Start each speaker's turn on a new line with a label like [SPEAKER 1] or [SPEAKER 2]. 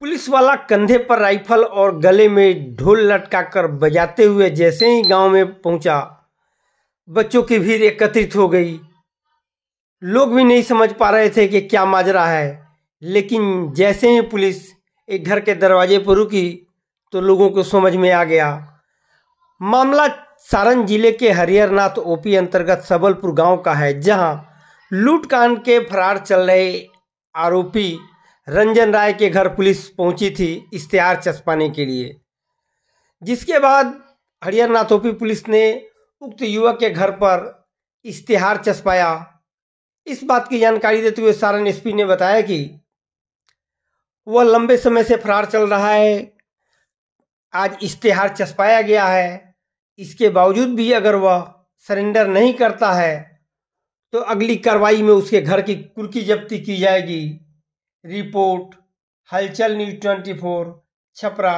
[SPEAKER 1] police वाला कंधे पर राइफल और गले में ढोल लटकाकर बजाते हुए जैसे ही गांव में पहुंचा बच्चों की भीड़ एकत्रित हो गई लोग भी नहीं समझ पा रहे थे कि क्या माजरा है लेकिन जैसे ही पुलिस एक घर के दरवाजे पर रुकी तो लोगों को समझ में आ गया मामला सारण जिले के हरिहरनाथ ओपी अंतर्गत सबलपुर गांव का है जहां लूटकांड के फरार चल रहे आरोपी रंजन राय के घर पुलिस पहुंची थी इश्तेहार चस्पाने के लिए जिसके बाद हरियाणा नाथोपी पुलिस ने उक्त युवक के घर पर इश्तेहार चस्पाया इस बात की जानकारी देते हुए सारण एसपी ने बताया कि वह लंबे समय से फरार चल रहा है आज इश्तेहार चस्पाया गया है इसके बावजूद भी अगर वह सरेंडर नहीं करता है तो अगली कार्रवाई में उसके घर की कुर्की जब्ती की जाएगी रिपोर्ट
[SPEAKER 2] हलचल न्यूज ट्वेंटी फोर छपरा